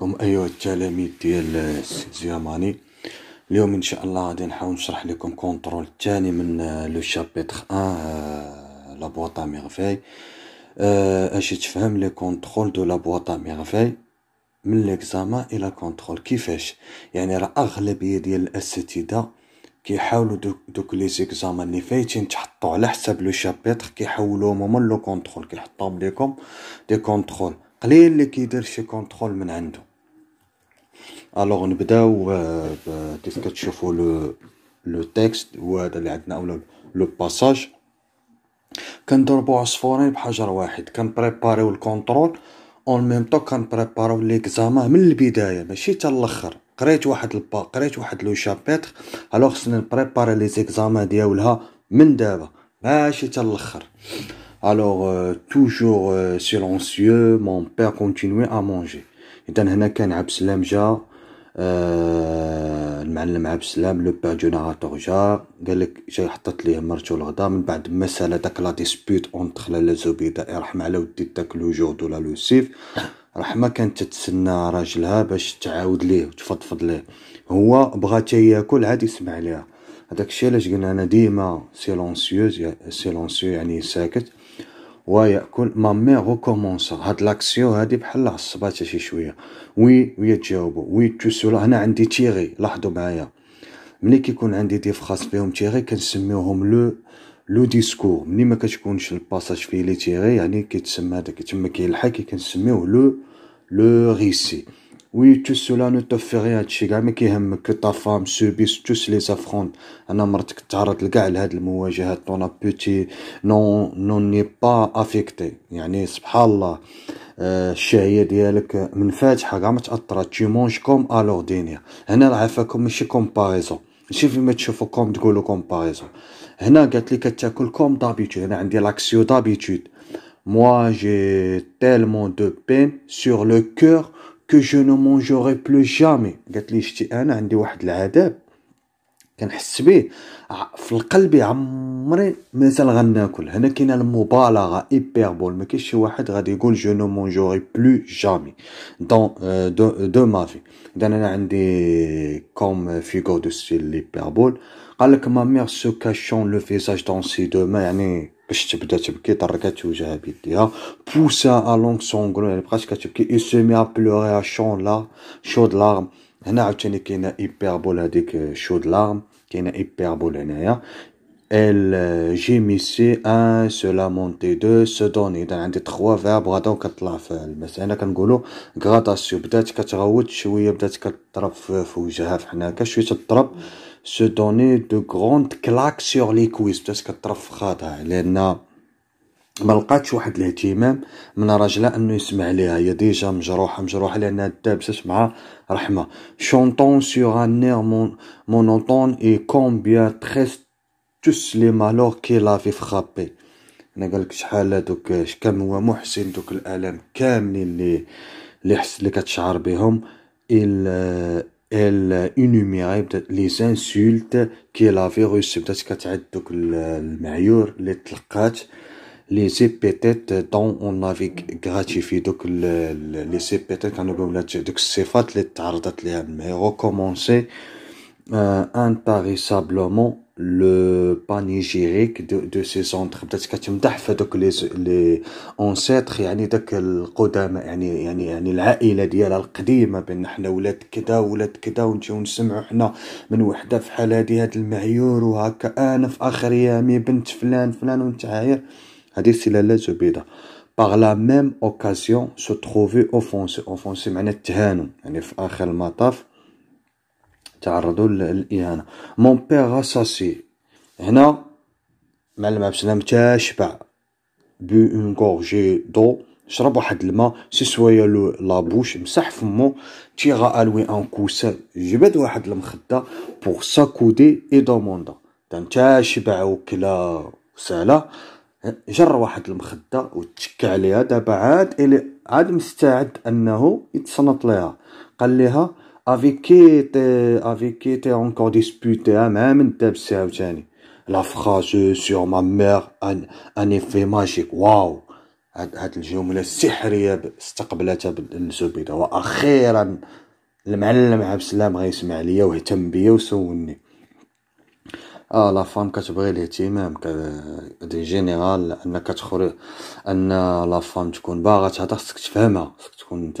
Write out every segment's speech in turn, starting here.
كم أيها التلاميذ ديال زياماني اليوم إن شاء الله غادي نحاول نشرح لكم كونترول الثاني من آه، لو شابيتخ أن آه، لا بواط ميرفاي آه، اش تفهم لي كونترول دو لا بواط ميرفاي من ليكزامان الى كونترول كيفاش يعني راه اغلبيه ديال الاساتذه كيحاولوا دوك, دوك لي زيكزامان اللي فايتين تحطوا على حساب لو شابيتر كيحولوهم هما لو كونترول كيحطوهم ليكم دي كونترول قليل اللي كيدير شي كونترول من عنده الوغ نبداو كيف كتشوفو لو لو تيكست هو هدا اللي عندنا اولا لو باساج كنضربو عصفورين بحجر واحد كنبريباريو الكونترول اون ميم طو كنبريباريو ليكزامان من البداية ماشي تا الاخر قريت واحد البا قريت واحد لو شابيتر الوغ خصني نبريباري لي زيكزامان دياولها من دابا ماشي تا الاخر الوغ توجور سيلونسيو مون بير كونتينوي ا مونجي اذا هنا كان عبد السلام جا آه، المعلم عبد السلام لو با جينيراتور جا قالك جاي حطت ليه مرتو الغدا من بعد ما سالا داك لا ديسبيوت اونتر لا زبيده يرحم على ودي داك لو جور دو لو سيف راح ما كانت تتسنى راجلها باش تعاود ليه وتفضفض ليه هو بغا تا ياكل عاد يسمع ليها هذاك الشيء علاش قلنا انا ديما سيلونسيوز سيلونسيو يعني ساكت ويأكل مامي مي غوكومونسا هاد لاكسيون هادي بحال عصباتها شي شويه وي وي تجاوبو وي تو سولا هنا عندي تيغي لاحظوا معايا ملي كيكون عندي دي فراس فيهم تيغي كنسميوهم لو لو ديسكور ملي ما كتكونش الباساج فيه لي تيغي يعني كيتسمى هذاك تما كيلحق كنسميوه لو لو ريسي وي تو سولا نو توفيغي هادشي قاع ما كيهمك تا فام سوبيس تو لي زافرون انا مرتك تعرض لكاع لهاد المواجهات طونا بوتي نون نون ني با افيكتي يعني سبحان الله آه الشهيه ديالك منفاتحه قاع ما تاثر تي مونج كوم الوغ دينيا هنا عفاكم ماشي كومباريزون ماشي فيما تشوفو كوم تقولو كومباريزون هنا قالت لي كتاكل كوم دابيتود انا عندي لاكسيو دابيتود Moi, j'ai tellement de peine sur le cœur كو جو نو مونجوري بلو جامي قالت لي شتي انا عندي واحد العذاب كنحس به في القلب عمري مازال غناكل هنا كاينه المبالغه ايبربول ما كاينش شي واحد غادي يقول جو نو مونجوري بلو جامي دون دو, دو ما في اذا انا عندي كوم فيغور دو ستيل ايبربول قال لك ما مير سو كاشون لو فيزاج دون سي دو ما يعني باش تبدا تبكي طرقات وجهها بيديها بوسا الونغ سونغلو يعني بقات كتبكي اي مي ا بلوغي شون لا شو د لارم هنا عاوتاني كاينه ايبيربول هذيك شو د لارم كاينه ايبيربول هنايا مي سي ان se مونتي دو سو دوني اذا عندي تخوا فيرب غادا وكطلع في المس هنا كنقولوا غراتاسيو بدات كتغوت شويه بدات كتضرب في وجهها في حناكه شويه تضرب se donner de grandes claques sur les couilles بدات كترف خاطها لان ما لقاتش واحد الاهتمام من راجلها انه يسمع ليها هي ديجا مجروحه مجروحه لانها دابسات مع رحمه شونطون سيغ ان نير مونوتون اي كومبيان تريس توس لي مالور كي لافي فخابي انا قالك شحال دوك كم هو محسن دوك الالام كاملين اللي اللي حس اللي كتشعر بهم elle énumérait peut-être les insultes qu'elle avait reçues peut-être qu'elle les دوك les épithètes dont on avait gratifié donc les épithètes eu بهم دوك الصفات اللي تعرضت لها mais recommencer euh, intarissablement le panégyrique de, de ces centres بدات كتمدح في هذوك لي les ancêtres يعني داك القدامى يعني يعني يعني العائله ديالها القديمه بان حنا ولاد كدا ولاد كدا ونجيو نسمعوا حنا من وحده فحال هادي هاد المعيور وهكا انا في اخر ايامي بنت فلان فلان وانت عاير هذه سلاله زبيده par la même occasion se trouver offensé offensé معناتها التهانم يعني في اخر المطاف تعرضوا للاهانه مون بيغ غاساسي هنا الماء بسلام تشبع بو اون غورجي دو شرب واحد الماء سي سوايا لو لابوش مسح فمو تيغا الوي ان كوسا جبد واحد المخده بور ساكودي اي دوموندا تا شبع وكلا سالا جر واحد المخده وتشكى عليها دابا عاد الي عاد مستعد انه يتصنت ليها قال ليها كي تي كي تي اونكور ديسبوتيها مع من دابس عاوتاني لا فراز سور ما مير ان ان افي ماجيك واو هاد هاد الجمله السحريه استقبلتها بالزبيده واخيرا المعلم عبد السلام غيسمع ليا واهتم بيا وسولني اه لا فام كتبغي الاهتمام دي جينيرال انك كتخرج ان لا فام تكون باغا تهضر خصك تفهمها خصك تكون انت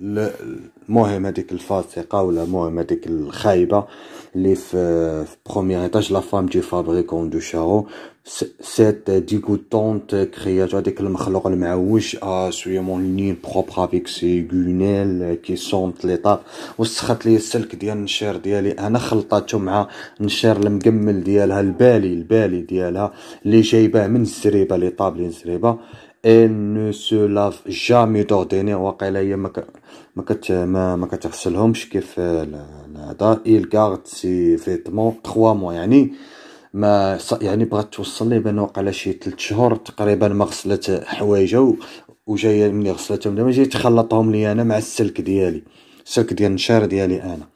المهم هذيك الفاسقه ولا المهم هذيك الخايبه اللي في بروميير ايطاج لا فام دي فابريكون دو شارو سيت ديغوتونت كرياتور هذيك المخلوق المعوج شويه مولين بروبر افيك سي غونيل كي سونت لي طاب وسخت لي السلك ديال النشير ديالي انا خلطاتو مع النشير المكمل ديالها البالي البالي ديالها اللي جايباه من الزريبه لي طاب لي زريبه elle ne se lave jamais d'ordinaire وقيلا هي ما ما كت ما, ما كتغسلهمش كيف هذا il garde ses vêtements 3 mois يعني ما يعني بغات توصل لي بان وقع شي 3 شهور تقريبا ما غسلت حوايجها وجايه ملي غسلتهم دابا جاي تخلطهم لي انا مع السلك ديالي السلك ديال النشار ديالي انا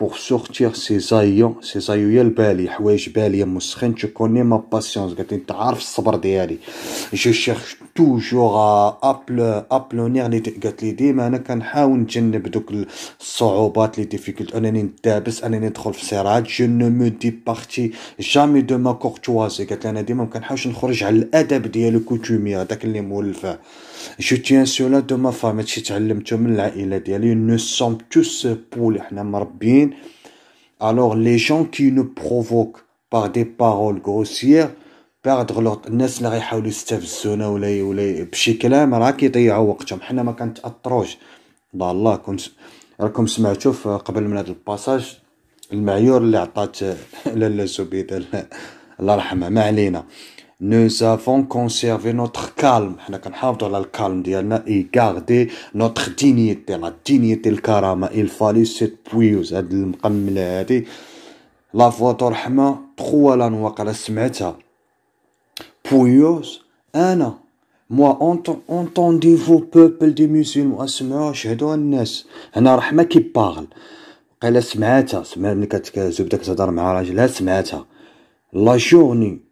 pour سي زايو سي زايو aïeux البالي حوايج باليه مسخن تو كوني ما باسيونس قالت انت عارف الصبر ديالي جو شيرش توجور à ابلونير لي قالت لي ديما انا كنحاول نتجنب دوك الصعوبات لي ديفيكولت انني ندابس انني ندخل في صراعات je ne me départis jamais de ma courtoisie قالت لي انا ديما ما كنحاولش نخرج على الادب ديالو كوتومي هذاك اللي مولفه جو تيان سولا دو ما فام هادشي تعلمتو من العائله ديالي نو سوم توس بول حنا مربيين alors les gens qui nous provoquent par des paroles grossières perdre leur الناس اللي غيحاولوا يستفزونا ولا ولا بشي كلام راه كيضيعوا وقتهم حنا ما كنتاثروش الله كنت راكم سمعتوا قبل من هذا الباساج المعيور اللي عطات لاله زبيده الله يرحمها ما علينا نو avons كونسيرفي notre كالم حنا كنحافظوا على الكالم ديالنا اي غاردي نوتر دينيتي لا دينيتي الكرامه فالي سيت بويوز هاد المقمله هادي لا فوتو رحمه طوال وقال سمعتها بويوز انا موا اونتونديفو بوبل دي مسلمون اسمعوا شهدوا الناس هنا رحمه كي باغل قال سمعتها سمع ملي كتزبده كتهضر مع راجلها سمعتها لا جورني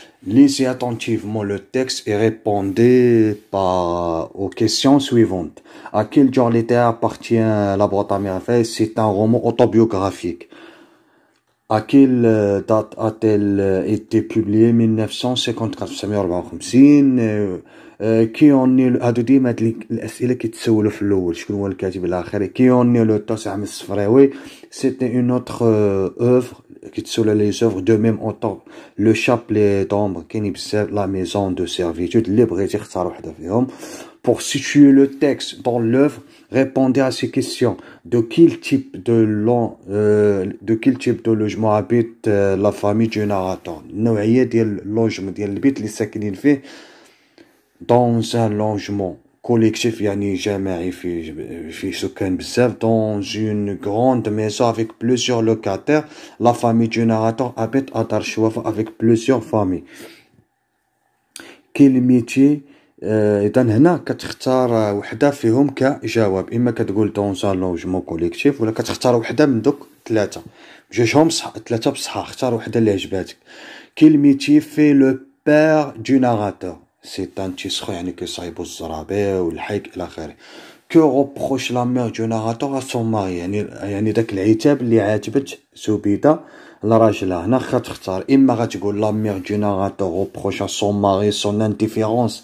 Lisez attentivement le texte et répondez par... aux questions suivantes. À quel journalité appartient la Bretagne merveilles C'est un roman autobiographique. À quelle euh, date a-t-elle euh, été publiée 1954 كيوني eh, هادو ديما oeuvre الاسئله كيتسولوا في الاول شكون هو الكاتب temps كيوني لو qui est الصفراوي سيتي pour situer le texte dans l'œuvre, répondez à ces questions. De quel type de, long, euh, de, quel type de logement habite euh, la famille du narrateur دون ان لونجمون كوليكتيف يعني جماعي في فيه سكان بزاف دون اون غروند ميزو افيك بلوزيور لوكاتير لا فامي دو ناراتور ابيت à Darchouafa افيك بلوزيور فامي كي الميتي اذا هنا كتختار وحده فيهم كجواب اما كتقول دون ان لونجمون كوليكتيف ولا كتختار وحده من دوك ثلاثه جوجهم صح ثلاثه بصح اختار وحده اللي عجباتك كي الميتي في لو بير دو ناراتور سي تان تيسخو سخو يعني كي صايبو الزرابي والحيك الى اخره كو روبخوش لا مير دو ناراتور سون ماري يعني يعني داك العتاب اللي عاتبت سوبيده لراجلها هنا خا تختار اما غتقول لا مير دو ناراتور ا سون ماري سون انديفيرونس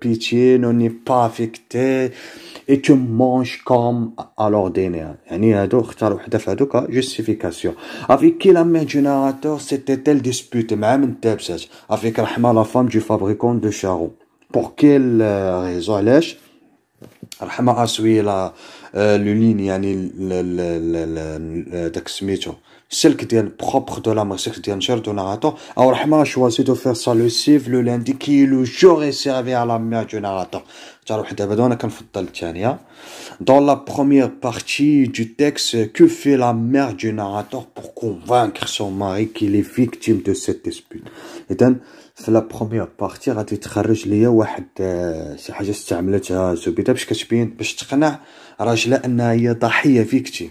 pitié, ne n'est pas affecté, et tu manges comme à l'ordinaire. Justification. Avec qui la générateur s'était-elle disputée, avec Rahma, la femme du fabricant de charron. Pour quelle raison Rahma a suivi la, le ligne, سلك ديال بروبر دو لا موسيقى ديال دو ناغاتو او رحمه شوازي دو فير سا لو سيف لو لاندي كي لو اي سيرفي على ميا دو ناغاتو حتى روح دابا انا كنفضل الثانيه دون لا بروميير بارتي دو تيكس كو في لا مير دو ناغاتور بور كونفانكر سون ماري كي لي فيكتيم دو سيت ديسبوت اذا في لا بروميير بارتي غادي تخرج ليا واحد آه، شي حاجه استعملتها زبيده باش كتبين باش تقنع راجله انها هي ضحيه فيكتيم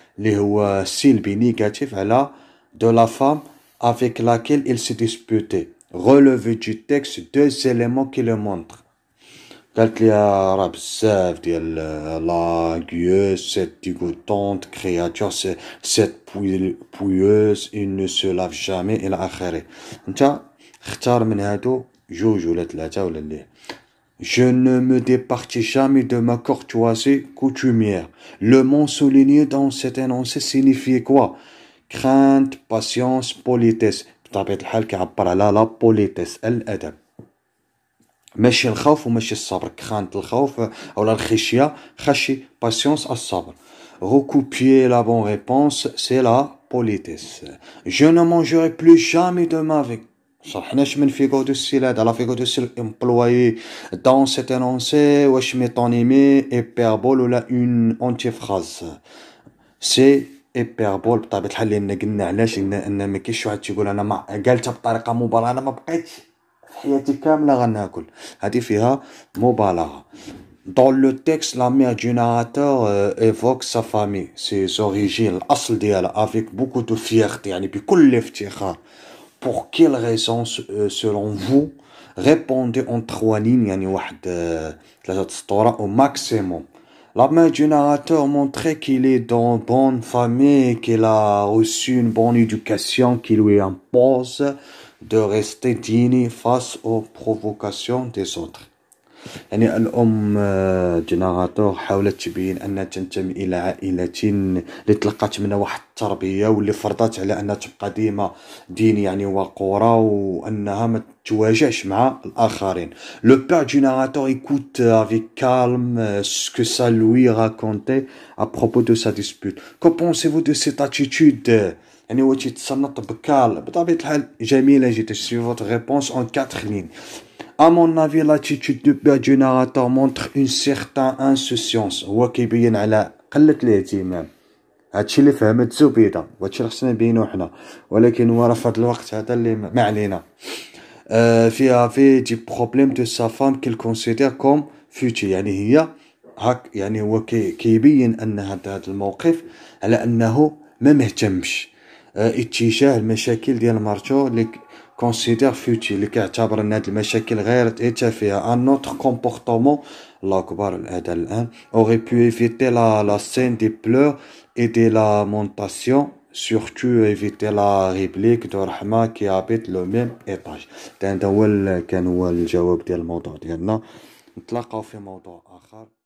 Les huasil négatifs elle de la femme avec laquelle il se disputait. Relevez du texte deux éléments qui le montrent. Quand les arabes ont dit, la vieuse, cette dégoûtante créature, cette pouilleuse, il ne se lave jamais, il a acharé. Je ne me départis jamais de ma courtoisie coutumière. Le mot souligné dans cette énoncé signifie quoi Crainte, patience, politesse. بطبيعة الحال كيعبر على لا بوليتيس الأدب ماشي الخوف وماشي ou كخانة الخوف أو الخشية خشي باسيونس الصبر Recouper la bonne réponse, c'est la politesse. Je ne mangerai plus jamais de ma vie. شرحناش من فيغو دو ستيل هذا لا فيغو دو ستيل امبلوي دون سيت انونسي واش ميتونيمي ايبيربول ولا اون اونتي فراز سي ايبيربول بطبيعه الحال لان قلنا علاش قلنا ان ما كاينش واحد تيقول انا ما قالتها بطريقه مبالغه انا ما بقيتش في حياتي كامله غناكل هذه فيها مبالغه دون لو تيكس لا مير دو ناراتور ايفوك سا فامي سي زوريجين الاصل ديالها, افيك بوكو دو fierté, يعني بكل افتخار. pour quelles raisons euh, selon vous répondez en trois lignes يعني واحد euh, au maximum la main du narrateur montrait qu'il est dans bonne famille, qu'il a reçu une bonne éducation qui lui impose de rester digne face aux provocations des autres. يعني الأم آه، جنراتور حاولت تبين أنها تنتمي إلى عائلة اللي تلقات منها واحد التربية واللي فرضت على أنها تبقى ديما دين يعني وقورة وأنها ما تواجهش مع الآخرين لو بير جنراتور ايكوت افي كالم سكو سا لوي راكونتي ا بروبو دو سا ديسبوت كو بونسي فو دو سيت اتيتود يعني هو تيتصنت بكال بطبيعة الحال جميلة جدا سي فوت ريبونس اون كاتخ لين À mon avis, l'attitude du père du narrateur montre une certaine insouciance. هو كيبين على قلة الاهتمام. هادشي اللي فهمت زبيدة وهادشي اللي خصنا نبينو حنا ولكن هو راه فهاد الوقت هذا اللي ما علينا أه فيها في دي بروبليم دو سا فام كيل كونسيدير كوم فوتي يعني هي هاك يعني هو كي كيبين ان هاد هاد الموقف على انه ما مهتمش اتجاه المشاكل ديال مرتو اللي considère futile qu'à tabarnak mais c'est qu'il regarde et j'avais un autre comportement la gloire d'alain hein, aurait pu éviter la scène des pleurs et de la mentation surtout éviter la réplique de rahma qui habite le même étage d'un d'eux elle qu'elle nous a déjà oublié le montant d'hier n'a pas fait